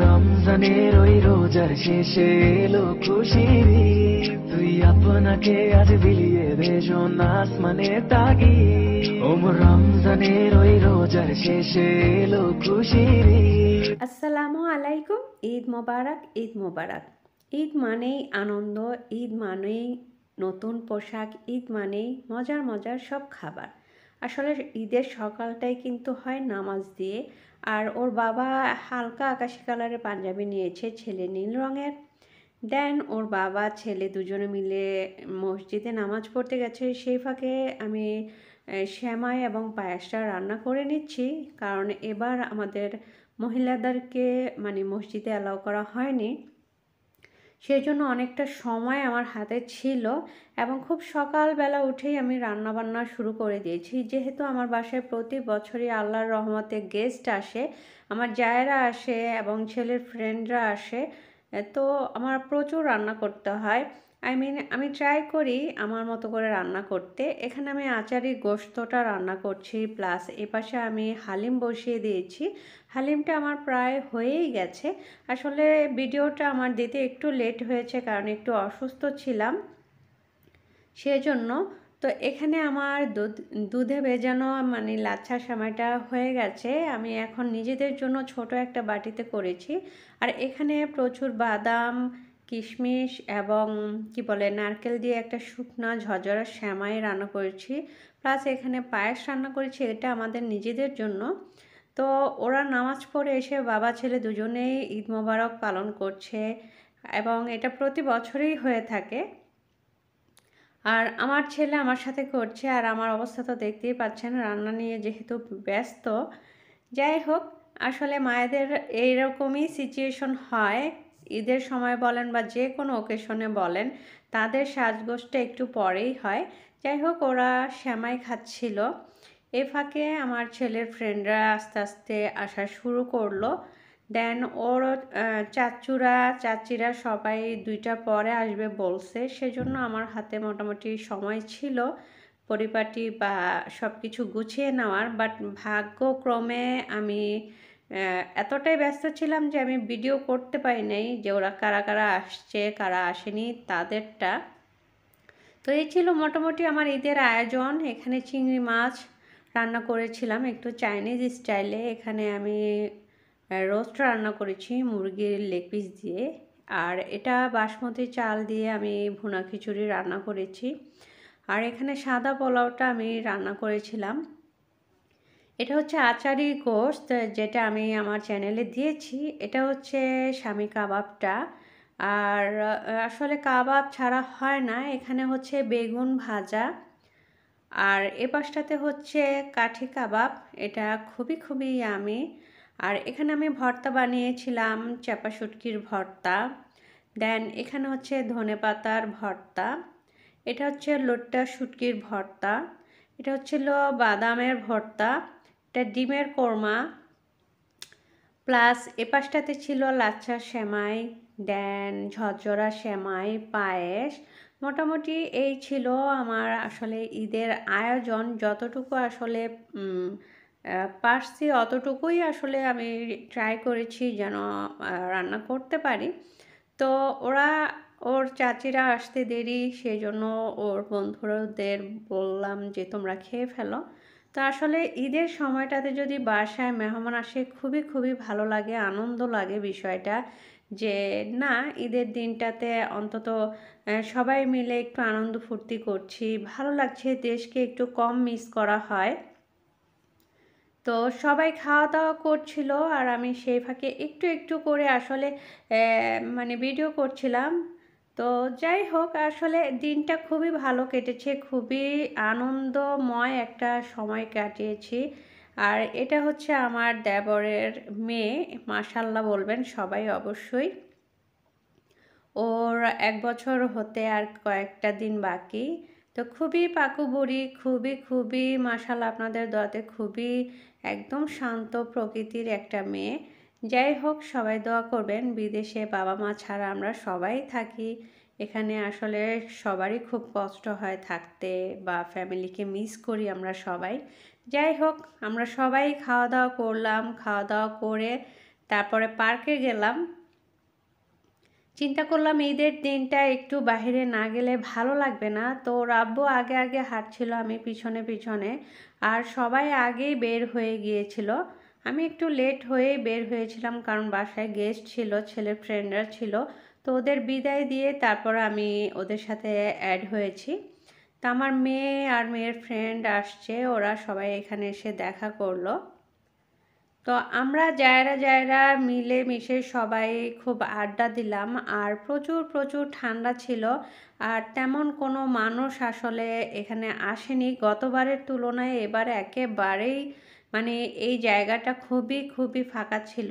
রমজানের ওই রোজার শেষে এলো খুশির তুই আপনাকে আজ বিলিয়ে তাগি ওম রমজানের ওই রোজার শেষে এলো খুশির আসসালামু আলাইকুম ঈদ মোবারক ঈদ মোবারক ঈদ মানেই আনন্দ ঈদ মানেই নতুন পোশাক ঈদ মানেই মজার মজার সব খাবার আসলে ঈদের সকালটাই কিন্তু হয় নামাজ দিয়ে আর ওর বাবা হালকা আকাশি কালারের পাঞ্জাবি নিয়েছে ছেলে নীল রঙের দেন ওর বাবা ছেলে দুজনে মিলে মসজিদে নামাজ পড়তে গেছে সেই ফাঁকে আমি শ্যামাই এবং পায়েসটা রান্না করে নিচ্ছি কারণ এবার আমাদের মহিলাদেরকে মানে মসজিদে অ্যালাউ করা হয়নি সেই জন্য অনেকটা সময় আমার হাতে ছিল এবং খুব সকালবেলা উঠেই আমি রান্নাবান্না শুরু করে দিয়েছি যেহেতু আমার বাসায় প্রতি বছরই আল্লাহর রহমতে গেস্ট আসে আমার জায়েরা আসে এবং ছেলের ফ্রেন্ডরা আসে তো আমার প্রচুর রান্না করতে হয় আই মিন আমি ট্রাই করি আমার মতো করে রান্না করতে এখানে আমি আচারি গোস্তটা রান্না করছি প্লাস এপাশে আমি হালিম বসিয়ে দিয়েছি হালিমটা আমার প্রায় হয়েই গেছে আসলে ভিডিওটা আমার দিতে একটু লেট হয়েছে কারণ একটু অসুস্থ ছিলাম সেজন্য তো এখানে আমার দুধ দুধে ভেজানো মানে লাচ্ছা সময়টা হয়ে গেছে আমি এখন নিজেদের জন্য ছোট একটা বাটিতে করেছি আর এখানে প্রচুর বাদাম কিশমিশ এবং কি বলে নারকেল দিয়ে একটা শুকনা ঝরঝরা শ্যামাই রান্না করেছি প্লাস এখানে পায়েস রান্না করেছি এটা আমাদের নিজেদের জন্য তো ওরা নামাজ পড়ে এসে বাবা ছেলে দুজনেই ঈদ মোবারক পালন করছে এবং এটা প্রতি বছরই হয়ে থাকে আর আমার ছেলে আমার সাথে করছে আর আমার অবস্থা তো দেখতেই পাচ্ছেন রান্না নিয়ে যেহেতু ব্যস্ত যাই হোক আসলে মায়েদের এইরকমই সিচুয়েশন হয় ঈদের সময় বলেন বা যে কোনো ওকেশনে বলেন তাদের সাজগোজটা একটু পরেই হয় যাই হোক ওরা শ্যামাই খাচ্ছিল এ ফাঁকে আমার ছেলের ফ্রেন্ডরা আস্তে আস্তে আসা শুরু করলো দেন ওর চাচুরা চাচিরা সবাই দুইটা পরে আসবে বলছে সেজন্য আমার হাতে মোটামুটি সময় ছিল পরিপাটি বা সব কিছু গুছিয়ে নেওয়ার বাট ভাগ্যক্রমে আমি এতটাই ব্যস্ত ছিলাম যে আমি ভিডিও করতে পারি নাই যে ওরা কারা কারা আসছে কারা আসেনি তাদেরটা তো এই ছিল মোটামুটি আমার ঈদের আয়োজন এখানে চিংড়ি মাছ রান্না করেছিলাম একটু চাইনিজ স্টাইলে এখানে আমি রোস্ট রান্না করেছি মুরগির লেগ পিস দিয়ে আর এটা বাসমতি চাল দিয়ে আমি ভুনা খিচুড়ি রান্না করেছি আর এখানে সাদা পোলাওটা আমি রান্না করেছিলাম এটা হচ্ছে আচারি গোস্ত যেটা আমি আমার চ্যানেলে দিয়েছি এটা হচ্ছে স্বামী কাবাবটা আর আসলে কাবাব ছাড়া হয় না এখানে হচ্ছে বেগুন ভাজা আর এ পাশটাতে হচ্ছে কাঠি কাবাব এটা খুবই খুবই আমি আর এখানে আমি ভর্তা বানিয়েছিলাম চাপা শুটকির ভর্তা দেন এখানে হচ্ছে ধনে পাতার ভর্তা এটা হচ্ছে লোট্টা শুটকির ভর্তা এটা হচ্ছিল বাদামের ভর্তা এটা ডিমের কোরমা প্লাস এ পাশটাতে ছিল লাচ্ছা সেমাই দেন ঝরঝরা সেমাই পায়েস মোটামুটি এই ছিল আমার আসলে ঈদের আয়োজন যতটুকু আসলে পারছি অতটুকুই আসলে আমি ট্রাই করেছি যেন রান্না করতে পারি তো ওরা ওর চাচিরা আসতে দেরি সেই জন্য ওর বন্ধুদের বললাম যে তোমরা খেয়ে ফেলো তো আসলে ঈদের সময়টাতে যদি বাসায় মেহমান আসে খুবই খুবই ভালো লাগে আনন্দ লাগে বিষয়টা যে না ঈদের দিনটাতে অন্তত সবাই মিলে একটু আনন্দ ফুর্তি করছি ভালো লাগছে দেশকে একটু কম মিস করা হয় তো সবাই খাওয়া দাওয়া করছিল আর আমি সেই ফাঁকে একটু একটু করে আসলে মানে ভিডিও করছিলাম তো যাই হোক আসলে দিনটা খুবই ভালো কেটেছে খুবই আনন্দময় একটা সময় কাটিয়েছি আর এটা হচ্ছে আমার দেবরের মেয়ে মাসাল্লাহ বলবেন সবাই অবশ্যই ওর এক বছর হতে আর কয়েকটা দিন বাকি তো খুবই পাকুবুড়ি খুবই খুবই মাসাল আপনাদের দতে খুবই একদম শান্ত প্রকৃতির একটা মেয়ে যাই হোক সবাই দোয়া করবেন বিদেশে বাবা মা ছাড়া আমরা সবাই থাকি এখানে আসলে সবারই খুব কষ্ট হয় থাকতে বা ফ্যামিলিকে মিস করি আমরা সবাই যাই হোক আমরা সবাই খাওয়া দাওয়া করলাম খাওয়া দাওয়া করে তারপরে পার্কে গেলাম চিন্তা করলাম ঈদের দিনটা একটু বাহিরে না গেলে ভালো লাগবে না তো রাব্বু আগে আগে হাঁটছিল আমি পিছনে পিছনে আর সবাই আগেই বের হয়ে গিয়েছিল আমি একটু লেট হয়ে বের হয়েছিলাম কারণ বাসায় গেস্ট ছিল ছেলের ফ্রেন্ডরা ছিল তো ওদের বিদায় দিয়ে তারপর আমি ওদের সাথে অ্যাড হয়েছি তা আমার মেয়ে আর মেয়ের ফ্রেন্ড আসছে ওরা সবাই এখানে এসে দেখা করলো তো আমরা জায়রা জায়রা মিলে মিশে সবাই খুব আড্ডা দিলাম আর প্রচুর প্রচুর ঠান্ডা ছিল আর তেমন কোনো মানুষ আসলে এখানে আসেনি গতবারের তুলনায় এবার একেবারেই মানে এই জায়গাটা খুবই খুবই ফাঁকা ছিল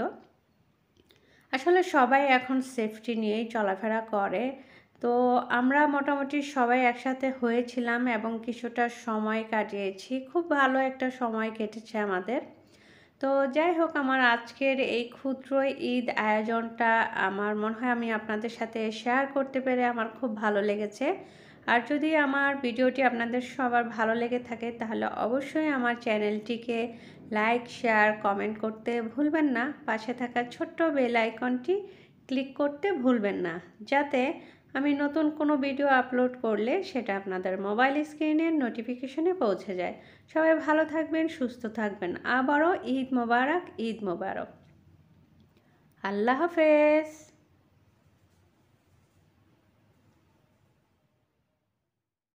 আসলে সবাই এখন সেফটি নিয়েই চলাফেরা করে তো আমরা মোটামুটি সবাই একসাথে হয়েছিলাম এবং কিছুটা সময় কাটিয়েছি খুব ভালো একটা সময় কেটেছে আমাদের তো যাই হোক আমার আজকের এই ক্ষুদ্র ঈদ আয়োজনটা আমার মনে হয় আমি আপনাদের সাথে শেয়ার করতে পেরে আমার খুব ভালো লেগেছে আর যদি আমার ভিডিওটি আপনাদের সবার ভালো লেগে থাকে তাহলে অবশ্যই আমার চ্যানেলটিকে লাইক শেয়ার কমেন্ট করতে ভুলবেন না পাশে থাকা ছোট্ট বেল আইকনটি ক্লিক করতে ভুলবেন না যাতে আমি নতুন কোনো ভিডিও আপলোড করলে সেটা আপনাদের মোবাইল স্ক্রিনের নোটিফিকেশনে পৌঁছে যায় সবাই ভালো থাকবেন সুস্থ থাকবেন আবারও ঈদ মোবারক ঈদ মোবারক আল্লাহ হাফেজ